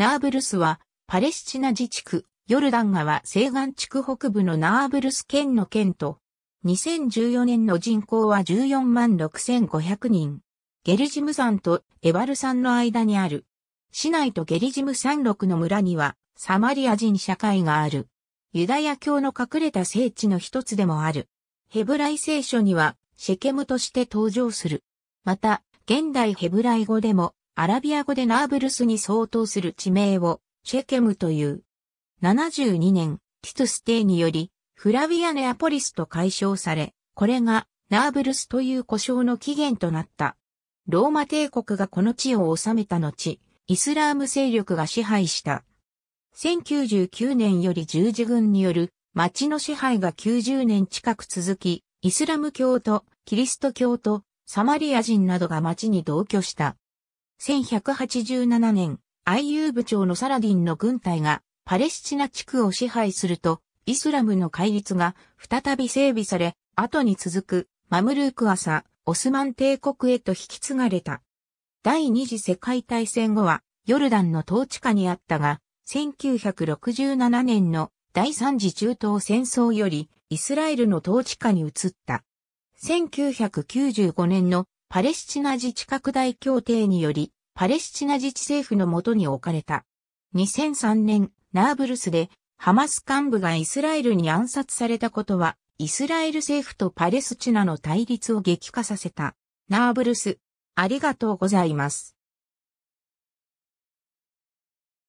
ナーブルスは、パレスチナ自治区、ヨルダン川西岸地区北部のナーブルス県の県と、2014年の人口は14万6500人。ゲルジム山とエバル山の間にある。市内とゲリジム山麓の村には、サマリア人社会がある。ユダヤ教の隠れた聖地の一つでもある。ヘブライ聖書には、シェケムとして登場する。また、現代ヘブライ語でも、アラビア語でナーブルスに相当する地名をシェケムという。72年、ティトゥスイにより、フラビアネアポリスと解消され、これがナーブルスという故障の起源となった。ローマ帝国がこの地を治めた後、イスラーム勢力が支配した。1099年より十字軍による町の支配が90年近く続き、イスラム教とキリスト教とサマリア人などが町に同居した。1187年、IU 部長のサラディンの軍隊がパレスチナ地区を支配すると、イスラムの戒律が再び整備され、後に続くマムルーク朝、オスマン帝国へと引き継がれた。第二次世界大戦後は、ヨルダンの統治下にあったが、1967年の第三次中東戦争より、イスラエルの統治下に移った。1995年のパレスチナ自治拡大協定により、パレスチナ自治政府のもとに置かれた。2003年、ナーブルスで、ハマス幹部がイスラエルに暗殺されたことは、イスラエル政府とパレスチナの対立を激化させた。ナーブルス、ありがとうございます。